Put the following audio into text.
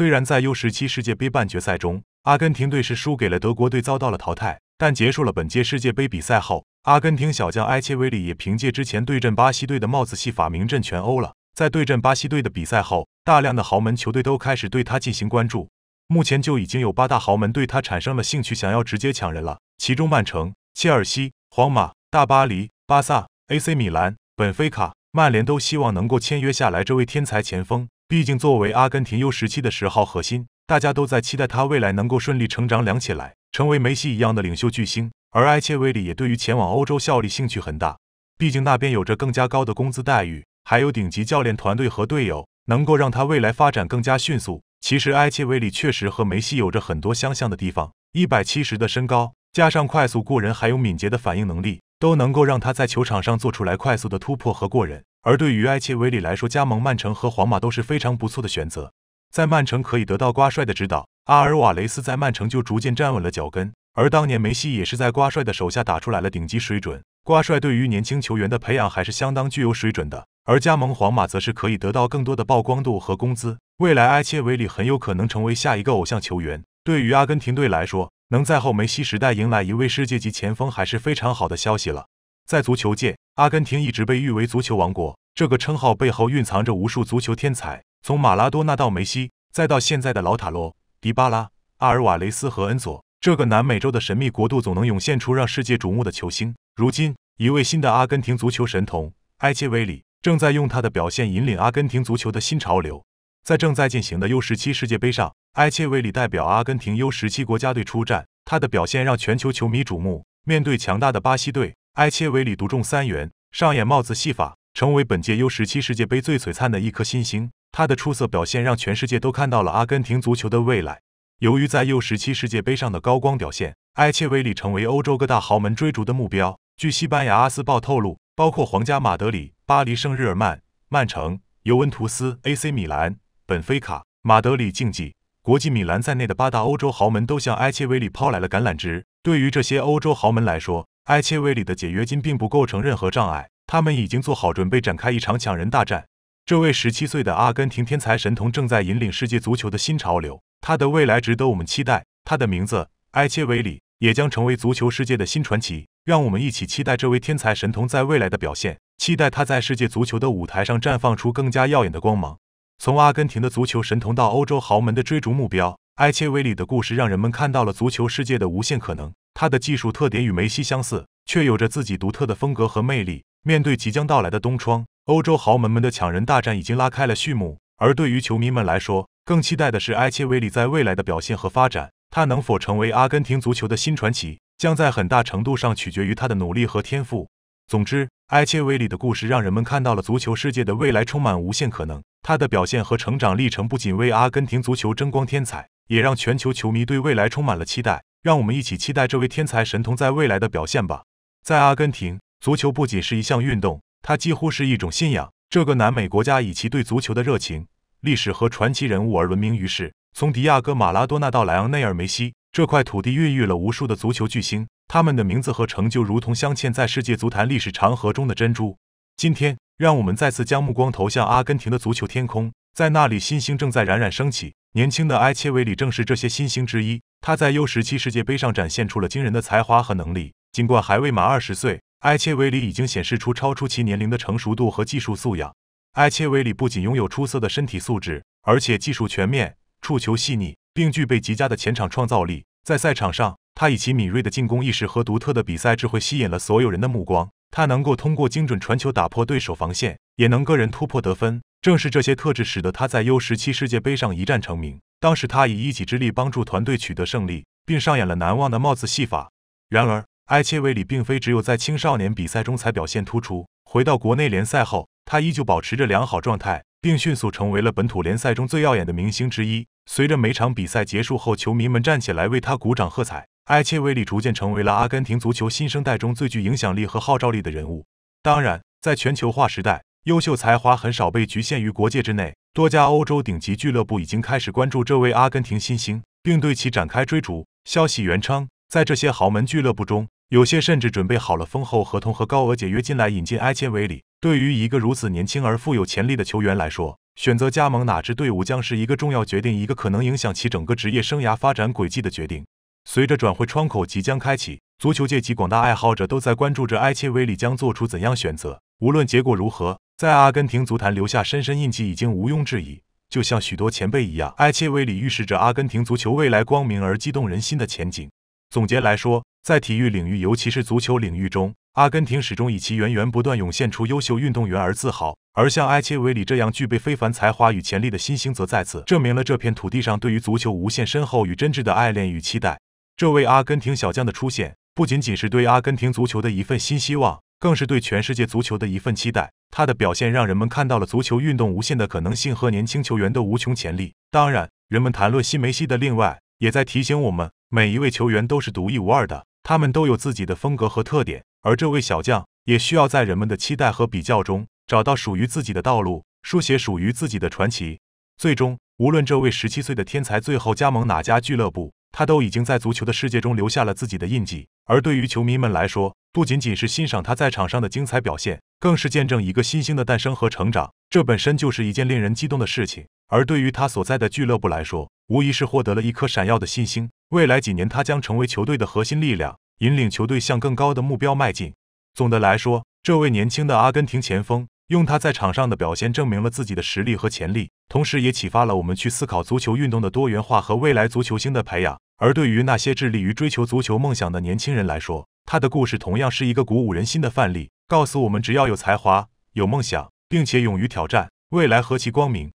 虽然在 U17 世界杯半决赛中，阿根廷队是输给了德国队，遭到了淘汰。但结束了本届世界杯比赛后，阿根廷小将埃切维里也凭借之前对阵巴西队的帽子戏法名震全欧了。在对阵巴西队的比赛后，大量的豪门球队都开始对他进行关注。目前就已经有八大豪门对他产生了兴趣，想要直接抢人了。其中，曼城、切尔西、皇马、大巴黎、巴萨、AC 米兰、本菲卡、曼联都希望能够签约下来这位天才前锋。毕竟，作为阿根廷 U 十七的十号核心，大家都在期待他未来能够顺利成长两起来，成为梅西一样的领袖巨星。而埃切维里也对于前往欧洲效力兴趣很大，毕竟那边有着更加高的工资待遇，还有顶级教练团队和队友，能够让他未来发展更加迅速。其实，埃切维里确实和梅西有着很多相像的地方：一百七十的身高，加上快速过人还有敏捷的反应能力，都能够让他在球场上做出来快速的突破和过人。而对于埃切维里来说，加盟曼城和皇马都是非常不错的选择。在曼城可以得到瓜帅的指导，阿尔瓦雷斯在曼城就逐渐站稳了脚跟。而当年梅西也是在瓜帅的手下打出来了顶级水准。瓜帅对于年轻球员的培养还是相当具有水准的。而加盟皇马则是可以得到更多的曝光度和工资。未来埃切维里很有可能成为下一个偶像球员。对于阿根廷队来说，能在后梅西时代迎来一位世界级前锋，还是非常好的消息了。在足球界，阿根廷一直被誉为足球王国。这个称号背后蕴藏着无数足球天才，从马拉多纳到梅西，再到现在的老塔罗、迪巴拉、阿尔瓦雷斯和恩佐。这个南美洲的神秘国度总能涌现出让世界瞩目的球星。如今，一位新的阿根廷足球神童埃切维里正在用他的表现引领阿根廷足球的新潮流。在正在进行的 U17 世界杯上，埃切维里代表阿根廷 U17 国家队出战，他的表现让全球球迷瞩目。面对强大的巴西队。埃切维里独中三元，上演帽子戏法，成为本届 U 十七世界杯最璀璨的一颗新星。他的出色表现让全世界都看到了阿根廷足球的未来。由于在 U 十七世界杯上的高光表现，埃切维里成为欧洲各大豪门追逐的目标。据西班牙《阿斯报》透露，包括皇家马德里、巴黎圣日耳曼、曼城、尤文图斯、AC 米兰、本菲卡、马德里竞技、国际米兰在内的八大欧洲豪门都向埃切维里抛来了橄榄枝。对于这些欧洲豪门来说，埃切维里的解约金并不构成任何障碍，他们已经做好准备展开一场抢人大战。这位十七岁的阿根廷天才神童正在引领世界足球的新潮流，他的未来值得我们期待。他的名字埃切维里也将成为足球世界的新传奇。让我们一起期待这位天才神童在未来的表现，期待他在世界足球的舞台上绽放出更加耀眼的光芒。从阿根廷的足球神童到欧洲豪门的追逐目标，埃切维里的故事让人们看到了足球世界的无限可能。他的技术特点与梅西相似，却有着自己独特的风格和魅力。面对即将到来的冬窗，欧洲豪门们的抢人大战已经拉开了序幕。而对于球迷们来说，更期待的是埃切维里在未来的表现和发展。他能否成为阿根廷足球的新传奇，将在很大程度上取决于他的努力和天赋。总之，埃切维里的故事让人们看到了足球世界的未来充满无限可能。他的表现和成长历程不仅为阿根廷足球争光添彩，也让全球球迷对未来充满了期待。让我们一起期待这位天才神童在未来的表现吧。在阿根廷，足球不仅是一项运动，它几乎是一种信仰。这个南美国家以其对足球的热情、历史和传奇人物而闻名于世。从迪亚哥·马拉多纳到莱昂内尔·梅西，这块土地孕育了无数的足球巨星，他们的名字和成就如同镶嵌在世界足坛历史长河中的珍珠。今天，让我们再次将目光投向阿根廷的足球天空，在那里，新星正在冉冉升起。年轻的埃切维里正是这些新星之一。他在 U17 世界杯上展现出了惊人的才华和能力。尽管还未满二十岁，埃切维里已经显示出超出其年龄的成熟度和技术素养。埃切维里不仅拥有出色的身体素质，而且技术全面，触球细腻，并具备极佳的前场创造力。在赛场上，他以其敏锐的进攻意识和独特的比赛智慧吸引了所有人的目光。他能够通过精准传球打破对手防线，也能个人突破得分。正是这些特质使得他在 U17 世界杯上一战成名。当时他以一己之力帮助团队取得胜利，并上演了难忘的帽子戏法。然而，埃切维里并非只有在青少年比赛中才表现突出。回到国内联赛后，他依旧保持着良好状态，并迅速成为了本土联赛中最耀眼的明星之一。随着每场比赛结束后，球迷们站起来为他鼓掌喝彩，埃切维里逐渐成为了阿根廷足球新生代中最具影响力和号召力的人物。当然，在全球化时代。优秀才华很少被局限于国界之内，多家欧洲顶级俱乐部已经开始关注这位阿根廷新星，并对其展开追逐。消息源称，在这些豪门俱乐部中，有些甚至准备好了丰厚合同和高额解约金来引进埃切维里。对于一个如此年轻而富有潜力的球员来说，选择加盟哪支队伍将是一个重要决定，一个可能影响其整个职业生涯发展轨迹的决定。随着转会窗口即将开启，足球界及广大爱好者都在关注着埃切维里将做出怎样选择。无论结果如何。在阿根廷足坛留下深深印记已经毋庸置疑，就像许多前辈一样，埃切维里预示着阿根廷足球未来光明而激动人心的前景。总结来说，在体育领域，尤其是足球领域中，阿根廷始终以其源源不断涌现出优秀运动员而自豪。而像埃切维里这样具备非凡才华与潜力的新星，则再次证明了这片土地上对于足球无限深厚与真挚的爱恋与期待。这位阿根廷小将的出现，不仅仅是对阿根廷足球的一份新希望。更是对全世界足球的一份期待。他的表现让人们看到了足球运动无限的可能性和年轻球员的无穷潜力。当然，人们谈论新梅西的另外，也在提醒我们，每一位球员都是独一无二的，他们都有自己的风格和特点。而这位小将也需要在人们的期待和比较中，找到属于自己的道路，书写属于自己的传奇。最终，无论这位十七岁的天才最后加盟哪家俱乐部。他都已经在足球的世界中留下了自己的印记，而对于球迷们来说，不仅仅是欣赏他在场上的精彩表现，更是见证一个新星的诞生和成长，这本身就是一件令人激动的事情。而对于他所在的俱乐部来说，无疑是获得了一颗闪耀的新星，未来几年他将成为球队的核心力量，引领球队向更高的目标迈进。总的来说，这位年轻的阿根廷前锋。用他在场上的表现证明了自己的实力和潜力，同时也启发了我们去思考足球运动的多元化和未来足球星的培养。而对于那些致力于追求足球梦想的年轻人来说，他的故事同样是一个鼓舞人心的范例，告诉我们只要有才华、有梦想，并且勇于挑战，未来何其光明。